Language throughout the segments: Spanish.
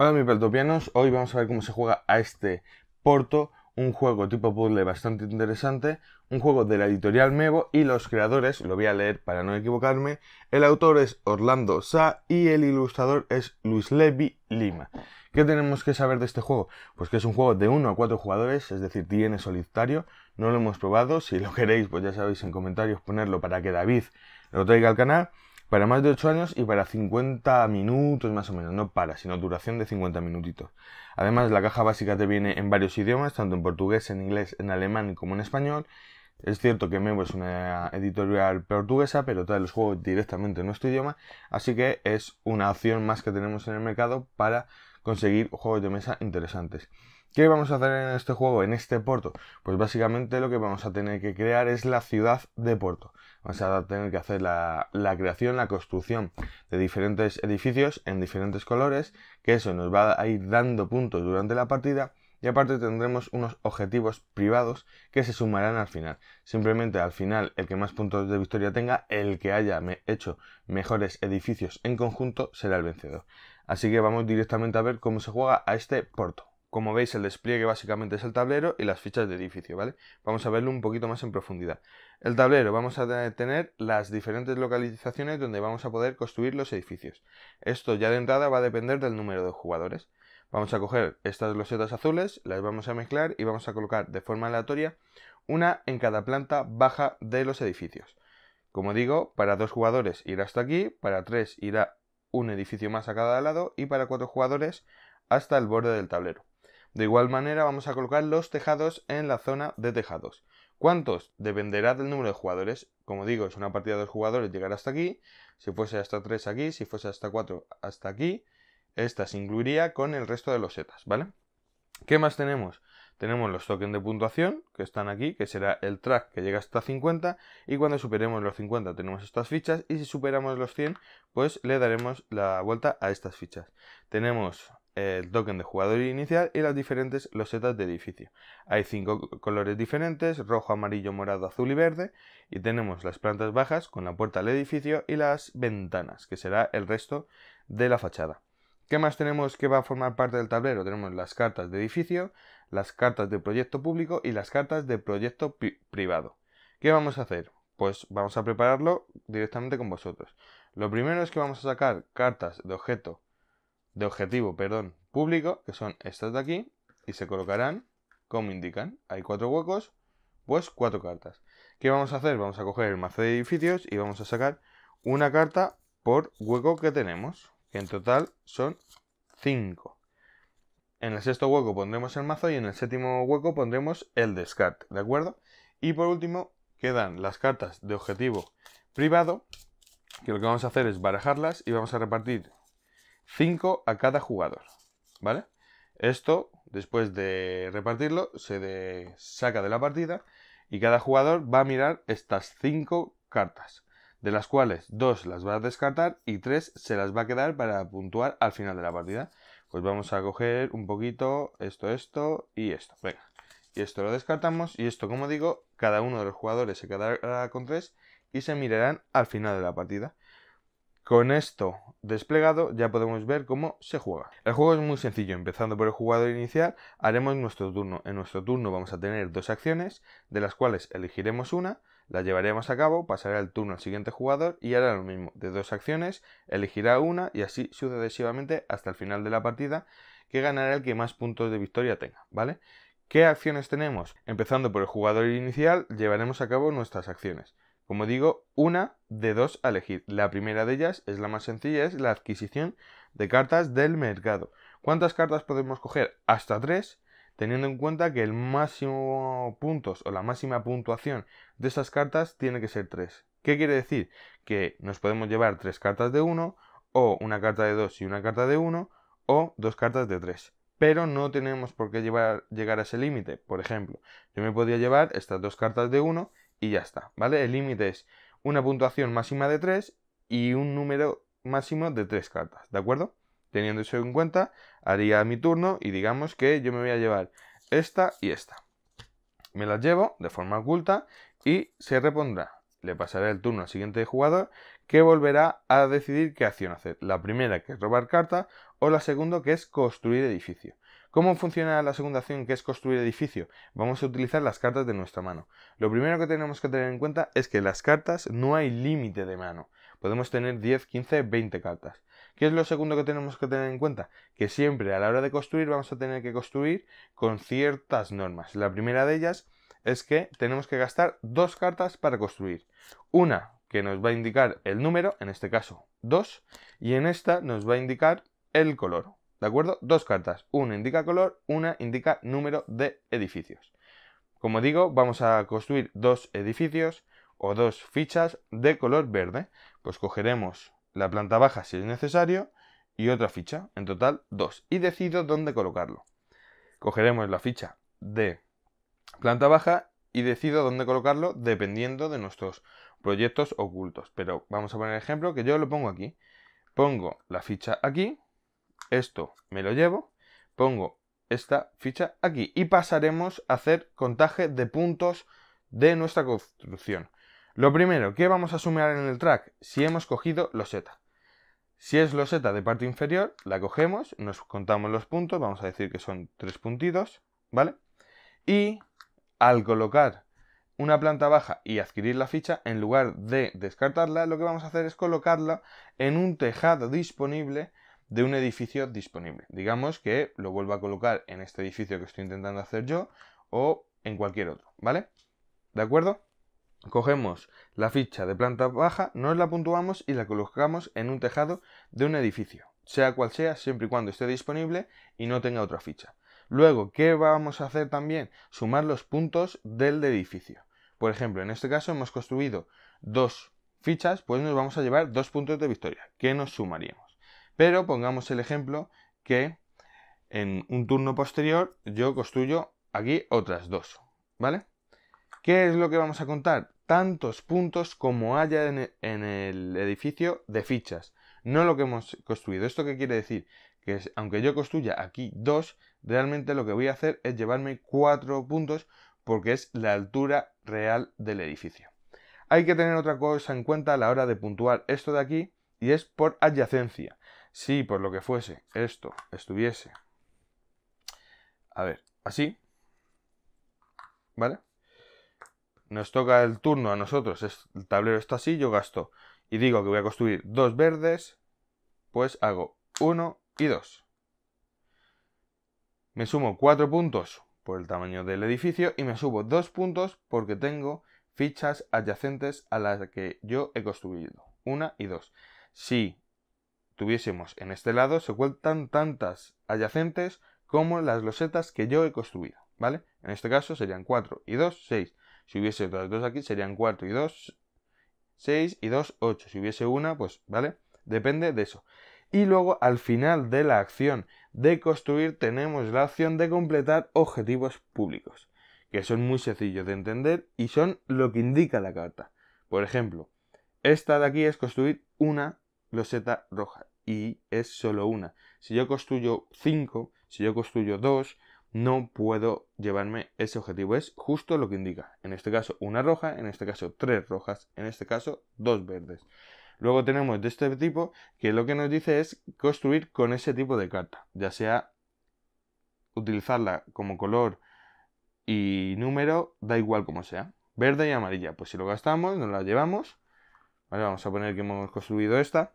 Hola mi peltopianos, hoy vamos a ver cómo se juega a este Porto, un juego tipo puzzle bastante interesante, un juego de la editorial Mevo y los creadores, lo voy a leer para no equivocarme, el autor es Orlando Sa y el ilustrador es Luis Levi Lima. ¿Qué tenemos que saber de este juego? Pues que es un juego de 1 a 4 jugadores, es decir, tiene solitario, no lo hemos probado, si lo queréis pues ya sabéis en comentarios ponerlo para que David lo traiga al canal para más de 8 años y para 50 minutos más o menos, no para, sino duración de 50 minutitos. Además, la caja básica te viene en varios idiomas, tanto en portugués, en inglés, en alemán como en español. Es cierto que Memo es una editorial portuguesa, pero trae los juegos directamente en nuestro idioma, así que es una opción más que tenemos en el mercado para conseguir juegos de mesa interesantes. ¿Qué vamos a hacer en este juego, en este puerto? Pues básicamente lo que vamos a tener que crear es la ciudad de puerto. Vamos a tener que hacer la, la creación, la construcción de diferentes edificios en diferentes colores, que eso nos va a ir dando puntos durante la partida y aparte tendremos unos objetivos privados que se sumarán al final. Simplemente al final el que más puntos de victoria tenga, el que haya hecho mejores edificios en conjunto será el vencedor. Así que vamos directamente a ver cómo se juega a este puerto. Como veis, el despliegue básicamente es el tablero y las fichas de edificio, ¿vale? Vamos a verlo un poquito más en profundidad. El tablero, vamos a tener las diferentes localizaciones donde vamos a poder construir los edificios. Esto ya de entrada va a depender del número de jugadores. Vamos a coger estas losetas azules, las vamos a mezclar y vamos a colocar de forma aleatoria una en cada planta baja de los edificios. Como digo, para dos jugadores irá hasta aquí, para tres irá un edificio más a cada lado y para cuatro jugadores hasta el borde del tablero. De igual manera vamos a colocar los tejados en la zona de tejados. ¿Cuántos? Dependerá del número de jugadores. Como digo, es una partida de dos jugadores, llegar hasta aquí. Si fuese hasta 3 aquí, si fuese hasta 4 hasta aquí. Esta se incluiría con el resto de los setas, ¿vale? ¿Qué más tenemos? Tenemos los tokens de puntuación, que están aquí, que será el track que llega hasta 50. Y cuando superemos los 50 tenemos estas fichas. Y si superamos los 100, pues le daremos la vuelta a estas fichas. Tenemos el eh, token de jugador inicial y las diferentes losetas de edificio. Hay cinco colores diferentes, rojo, amarillo, morado, azul y verde, y tenemos las plantas bajas con la puerta al edificio y las ventanas, que será el resto de la fachada. ¿Qué más tenemos que va a formar parte del tablero? Tenemos las cartas de edificio, las cartas de proyecto público y las cartas de proyecto privado. ¿Qué vamos a hacer? Pues vamos a prepararlo directamente con vosotros. Lo primero es que vamos a sacar cartas de objeto de objetivo, perdón, público, que son estas de aquí, y se colocarán como indican. Hay cuatro huecos, pues cuatro cartas. ¿Qué vamos a hacer? Vamos a coger el mazo de edificios y vamos a sacar una carta por hueco que tenemos, que en total son cinco. En el sexto hueco pondremos el mazo y en el séptimo hueco pondremos el descarte, ¿de acuerdo? Y por último quedan las cartas de objetivo privado, que lo que vamos a hacer es barajarlas y vamos a repartir 5 a cada jugador, ¿vale? Esto, después de repartirlo, se saca de la partida y cada jugador va a mirar estas 5 cartas, de las cuales 2 las va a descartar y 3 se las va a quedar para puntuar al final de la partida. Pues vamos a coger un poquito esto, esto y esto. Venga, y esto lo descartamos y esto, como digo, cada uno de los jugadores se quedará con 3 y se mirarán al final de la partida. Con esto desplegado ya podemos ver cómo se juega. El juego es muy sencillo, empezando por el jugador inicial haremos nuestro turno. En nuestro turno vamos a tener dos acciones, de las cuales elegiremos una, la llevaremos a cabo, pasará el turno al siguiente jugador y hará lo mismo. De dos acciones elegirá una y así sucesivamente hasta el final de la partida que ganará el que más puntos de victoria tenga, ¿vale? ¿Qué acciones tenemos? Empezando por el jugador inicial, llevaremos a cabo nuestras acciones. Como digo, una de dos a elegir. La primera de ellas es la más sencilla, es la adquisición de cartas del mercado. ¿Cuántas cartas podemos coger? Hasta tres, teniendo en cuenta que el máximo puntos o la máxima puntuación de esas cartas tiene que ser tres. ¿Qué quiere decir? Que nos podemos llevar tres cartas de uno, o una carta de dos y una carta de uno, o dos cartas de tres pero no tenemos por qué llegar a ese límite. Por ejemplo, yo me podría llevar estas dos cartas de 1 y ya está, ¿vale? El límite es una puntuación máxima de 3 y un número máximo de 3 cartas, ¿de acuerdo? Teniendo eso en cuenta, haría mi turno y digamos que yo me voy a llevar esta y esta. Me las llevo de forma oculta y se repondrá. Le pasaré el turno al siguiente jugador que volverá a decidir qué acción hacer. La primera que es robar carta o la segunda que es construir edificio. ¿Cómo funciona la segunda acción que es construir edificio? Vamos a utilizar las cartas de nuestra mano. Lo primero que tenemos que tener en cuenta es que las cartas no hay límite de mano. Podemos tener 10, 15, 20 cartas. ¿Qué es lo segundo que tenemos que tener en cuenta? Que siempre a la hora de construir vamos a tener que construir con ciertas normas. La primera de ellas es que tenemos que gastar dos cartas para construir. Una que nos va a indicar el número, en este caso 2, y en esta nos va a indicar el color, ¿de acuerdo? Dos cartas, una indica color, una indica número de edificios. Como digo, vamos a construir dos edificios o dos fichas de color verde. Pues cogeremos la planta baja si es necesario y otra ficha, en total dos, y decido dónde colocarlo. Cogeremos la ficha de planta baja y decido dónde colocarlo dependiendo de nuestros proyectos ocultos. Pero vamos a poner el ejemplo que yo lo pongo aquí. Pongo la ficha aquí esto me lo llevo, pongo esta ficha aquí y pasaremos a hacer contaje de puntos de nuestra construcción. Lo primero, ¿qué vamos a sumar en el track? Si hemos cogido los loseta. Si es loseta de parte inferior, la cogemos, nos contamos los puntos, vamos a decir que son tres puntitos, ¿vale? Y al colocar una planta baja y adquirir la ficha, en lugar de descartarla, lo que vamos a hacer es colocarla en un tejado disponible de un edificio disponible. Digamos que lo vuelva a colocar en este edificio que estoy intentando hacer yo o en cualquier otro, ¿vale? ¿De acuerdo? Cogemos la ficha de planta baja, nos la puntuamos y la colocamos en un tejado de un edificio, sea cual sea, siempre y cuando esté disponible y no tenga otra ficha. Luego, ¿qué vamos a hacer también? Sumar los puntos del edificio. Por ejemplo, en este caso hemos construido dos fichas, pues nos vamos a llevar dos puntos de victoria. ¿Qué nos sumaríamos? Pero pongamos el ejemplo que en un turno posterior yo construyo aquí otras dos, ¿vale? ¿Qué es lo que vamos a contar? Tantos puntos como haya en e, el edificio de fichas, no lo que hemos construido. ¿Esto qué quiere decir? Que aunque yo construya aquí dos, realmente lo que voy a hacer es llevarme cuatro puntos porque es la altura real del edificio. Hay que tener otra cosa en cuenta a la hora de puntuar esto de aquí y es por adyacencia si por lo que fuese esto estuviese, a ver, así, ¿vale? Nos toca el turno a nosotros, el tablero está así, yo gasto y digo que voy a construir dos verdes, pues hago uno y dos. Me sumo cuatro puntos por el tamaño del edificio y me subo dos puntos porque tengo fichas adyacentes a las que yo he construido, una y dos. Si tuviésemos en este lado se cuentan tantas adyacentes como las losetas que yo he construido, ¿vale? En este caso serían 4 y 2, 6. Si hubiese otras dos aquí serían 4 y 2, 6 y 2, 8. Si hubiese una, pues, ¿vale? Depende de eso. Y luego al final de la acción de construir tenemos la acción de completar objetivos públicos, que son muy sencillos de entender y son lo que indica la carta. Por ejemplo, esta de aquí es construir una loseta roja y es solo una. Si yo construyo 5, si yo construyo 2, no puedo llevarme ese objetivo. Es justo lo que indica. En este caso una roja, en este caso tres rojas, en este caso dos verdes. Luego tenemos de este tipo que lo que nos dice es construir con ese tipo de carta, ya sea utilizarla como color y número, da igual como sea. Verde y amarilla, pues si lo gastamos, nos la llevamos. vamos a poner que hemos construido esta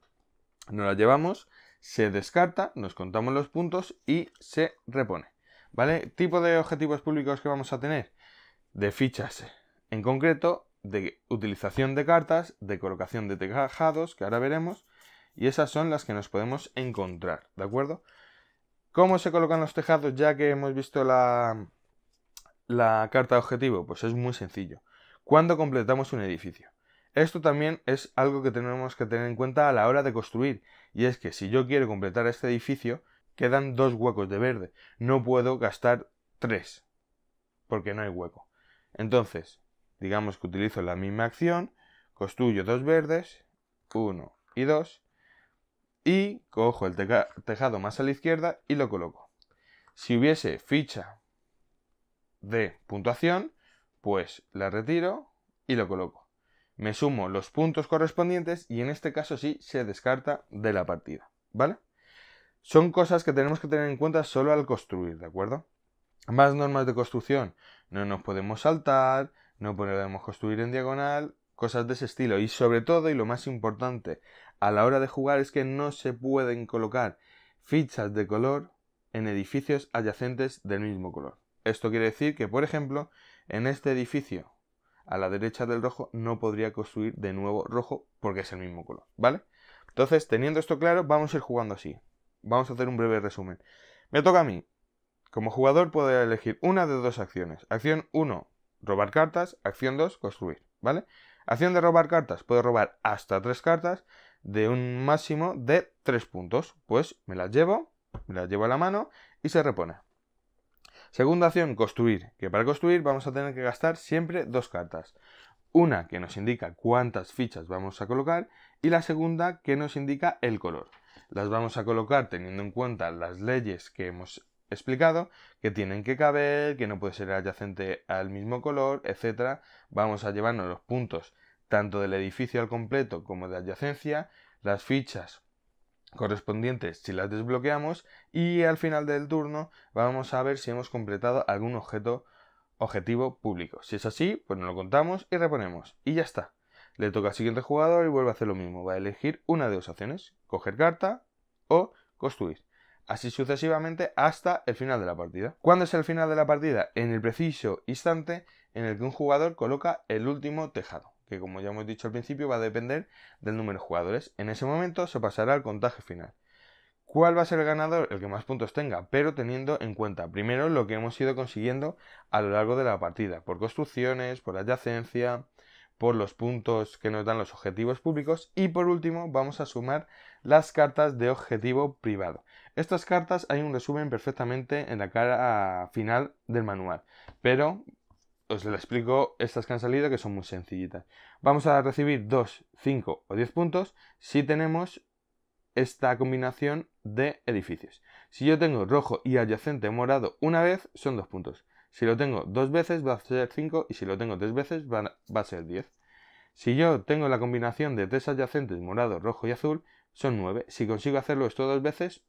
nos la llevamos, se descarta, nos contamos los puntos y se repone. ¿Vale? Tipo de objetivos públicos que vamos a tener. De fichas en concreto, de utilización de cartas, de colocación de tejados, que ahora veremos. Y esas son las que nos podemos encontrar, ¿de acuerdo? ¿Cómo se colocan los tejados ya que hemos visto la, la carta de objetivo? Pues es muy sencillo. Cuando completamos un edificio. Esto también es algo que tenemos que tener en cuenta a la hora de construir, y es que si yo quiero completar este edificio, quedan dos huecos de verde, no puedo gastar tres, porque no hay hueco. Entonces, digamos que utilizo la misma acción, construyo dos verdes, uno y dos, y cojo el tejado más a la izquierda y lo coloco. Si hubiese ficha de puntuación, pues la retiro y lo coloco me sumo los puntos correspondientes y en este caso sí se descarta de la partida, ¿vale? Son cosas que tenemos que tener en cuenta solo al construir, ¿de acuerdo? Más normas de construcción, no nos podemos saltar, no podemos construir en diagonal, cosas de ese estilo. Y sobre todo, y lo más importante, a la hora de jugar es que no se pueden colocar fichas de color en edificios adyacentes del mismo color. Esto quiere decir que, por ejemplo, en este edificio a la derecha del rojo no podría construir de nuevo rojo porque es el mismo color, ¿vale? Entonces, teniendo esto claro, vamos a ir jugando así. Vamos a hacer un breve resumen. Me toca a mí. Como jugador puedo elegir una de dos acciones. Acción 1, robar cartas. Acción 2, construir, ¿vale? Acción de robar cartas. Puedo robar hasta 3 cartas de un máximo de 3 puntos. Pues me las llevo, me las llevo a la mano y se repone. Segunda acción, construir, que para construir vamos a tener que gastar siempre dos cartas. Una que nos indica cuántas fichas vamos a colocar y la segunda que nos indica el color. Las vamos a colocar teniendo en cuenta las leyes que hemos explicado, que tienen que caber, que no puede ser adyacente al mismo color, etc. Vamos a llevarnos los puntos tanto del edificio al completo como de adyacencia, las fichas correspondientes si las desbloqueamos y al final del turno vamos a ver si hemos completado algún objeto objetivo público. Si es así, pues nos lo contamos y reponemos y ya está. Le toca al siguiente jugador y vuelve a hacer lo mismo. Va a elegir una de dos opciones, coger carta o construir. Así sucesivamente hasta el final de la partida. ¿Cuándo es el final de la partida? En el preciso instante en el que un jugador coloca el último tejado que como ya hemos dicho al principio va a depender del número de jugadores. En ese momento se pasará al contaje final. ¿Cuál va a ser el ganador? El que más puntos tenga, pero teniendo en cuenta primero lo que hemos ido consiguiendo a lo largo de la partida, por construcciones, por adyacencia, por los puntos que nos dan los objetivos públicos y por último vamos a sumar las cartas de objetivo privado. Estas cartas hay un resumen perfectamente en la cara final del manual, pero os lo explico estas que han salido que son muy sencillitas. Vamos a recibir 2, 5 o 10 puntos si tenemos esta combinación de edificios. Si yo tengo rojo y adyacente morado una vez, son 2 puntos. Si lo tengo dos veces va a ser 5 y si lo tengo tres veces va, a ser 10. Si yo tengo la combinación de tres adyacentes morado, rojo y azul, son 9. Si consigo hacerlo esto dos veces,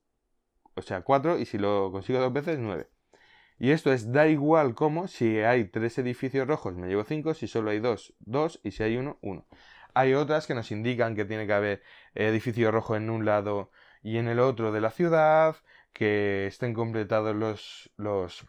o sea 4 y si lo consigo dos veces 9. Y esto es, da igual como si hay tres edificios rojos me llevo cinco, si solo hay dos, dos, y si hay uno, uno. Hay otras que nos indican que tiene que haber edificio rojo en un lado y en el otro de la ciudad, que estén completados los, los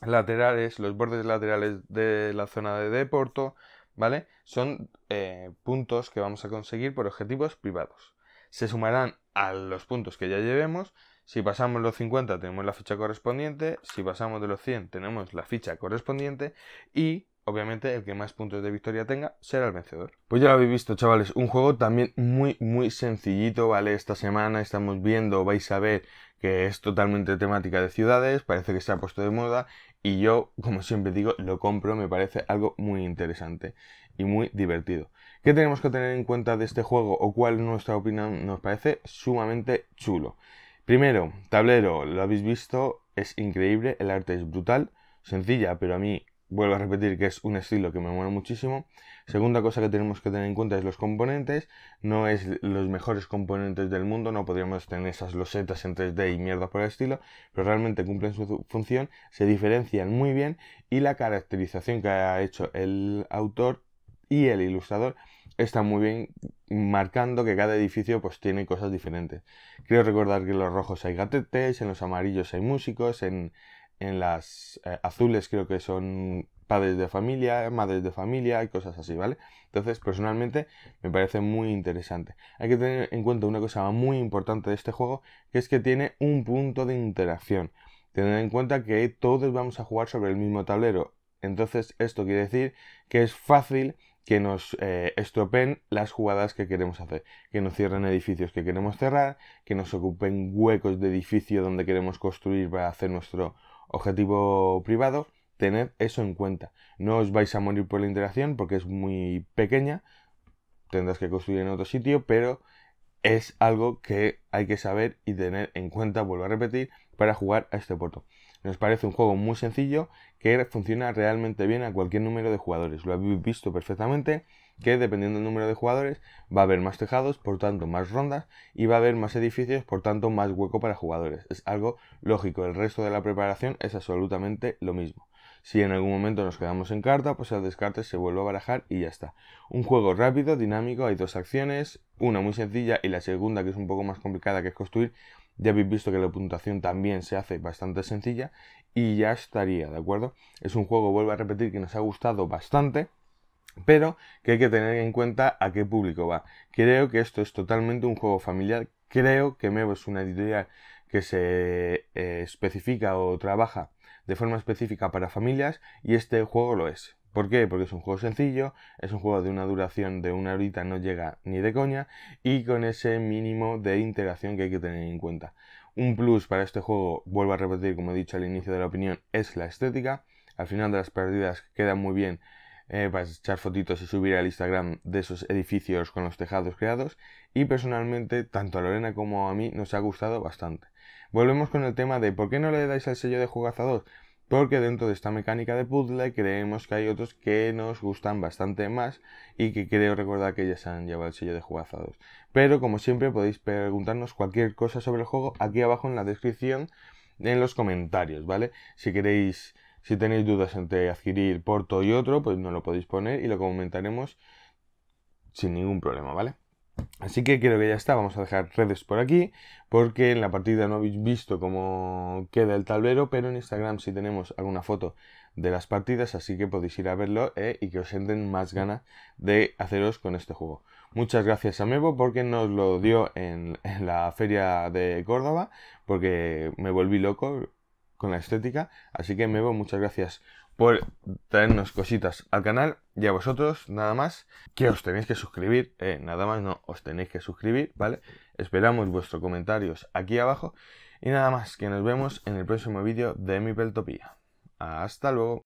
laterales, los bordes laterales de la zona de deporto, ¿vale? Son eh, puntos que vamos a conseguir por objetivos privados. Se sumarán a los puntos que ya llevemos si pasamos los 50 tenemos la ficha correspondiente, si pasamos de los 100 tenemos la ficha correspondiente y obviamente el que más puntos de victoria tenga será el vencedor. Pues ya lo habéis visto chavales, un juego también muy muy sencillito, ¿vale? Esta semana estamos viendo, vais a ver que es totalmente temática de ciudades, parece que se ha puesto de moda y yo, como siempre digo, lo compro, me parece algo muy interesante y muy divertido. ¿Qué tenemos que tener en cuenta de este juego o cuál nuestra opinión nos parece sumamente chulo? Primero, tablero, lo habéis visto, es increíble, el arte es brutal, sencilla, pero a mí vuelvo a repetir que es un estilo que me mola muchísimo. Segunda cosa que tenemos que tener en cuenta es los componentes. No es los mejores componentes del mundo, no podríamos tener esas losetas en 3D y mierda por el estilo, pero realmente cumplen su función, se diferencian muy bien y la caracterización que ha hecho el autor y el ilustrador está muy bien marcando que cada edificio pues tiene cosas diferentes. Creo recordar que en los rojos hay gatetes, en los amarillos hay músicos, en, en las eh, azules creo que son padres de familia, madres de familia y cosas así, ¿vale? Entonces, personalmente me parece muy interesante. Hay que tener en cuenta una cosa muy importante de este juego, que es que tiene un punto de interacción. Tener en cuenta que todos vamos a jugar sobre el mismo tablero. Entonces, esto quiere decir que es fácil que nos eh, las jugadas que queremos hacer, que nos cierren edificios que queremos cerrar, que nos ocupen huecos de edificio donde queremos construir para hacer nuestro objetivo privado. tener eso en cuenta. No os vais a morir por la interacción porque es muy pequeña, tendrás que construir en otro sitio, pero es algo que hay que saber y tener en cuenta, vuelvo a repetir, para jugar a este puerto. Nos parece un juego muy sencillo que funciona realmente bien a cualquier número de jugadores. Lo habéis visto perfectamente que dependiendo del número de jugadores va a haber más tejados, por tanto más rondas y va a haber más edificios, por tanto más hueco para jugadores. Es algo lógico, el resto de la preparación es absolutamente lo mismo. Si en algún momento nos quedamos en carta, pues el descarte se vuelve a barajar y ya está. Un juego rápido, dinámico, hay dos acciones, una muy sencilla y la segunda que es un poco más complicada que es construir ya habéis visto que la puntuación también se hace bastante sencilla y ya estaría, ¿de acuerdo? Es un juego, vuelvo a repetir, que nos ha gustado bastante, pero que hay que tener en cuenta a qué público va. Creo que esto es totalmente un juego familiar, creo que Mevo es una editorial que se eh, especifica o trabaja de forma específica para familias y este juego lo es. ¿Por qué? Porque es un juego sencillo, es un juego de una duración de una horita, no llega ni de coña, y con ese mínimo de integración que hay que tener en cuenta. Un plus para este juego, vuelvo a repetir como he dicho al inicio de la opinión, es la estética. Al final de las pérdidas queda muy bien eh, para echar fotitos y subir al Instagram de esos edificios con los tejados creados. Y personalmente, tanto a Lorena como a mí nos ha gustado bastante. Volvemos con el tema de por qué no le dais el sello de jugazado porque dentro de esta mecánica de puzzle creemos que hay otros que nos gustan bastante más y que creo recordar que ya se han llevado el sello de jugazados. Pero como siempre podéis preguntarnos cualquier cosa sobre el juego aquí abajo en la descripción, en los comentarios, ¿vale? Si queréis, si tenéis dudas entre adquirir Porto y otro, pues nos lo podéis poner y lo comentaremos sin ningún problema, ¿vale? Así que creo que ya está, vamos a dejar redes por aquí, porque en la partida no habéis visto cómo queda el tablero, pero en Instagram sí tenemos alguna foto de las partidas, así que podéis ir a verlo eh, y que os sienten más ganas de haceros con este juego. Muchas gracias a Mevo porque nos lo dio en la feria de Córdoba, porque me volví loco, con la estética. Así que me voy muchas gracias por traernos cositas al canal y a vosotros, nada más, que os tenéis que suscribir, eh, nada más no, os tenéis que suscribir, ¿vale? Esperamos vuestros comentarios aquí abajo y nada más, que nos vemos en el próximo vídeo de Mi Peltopía. Hasta luego.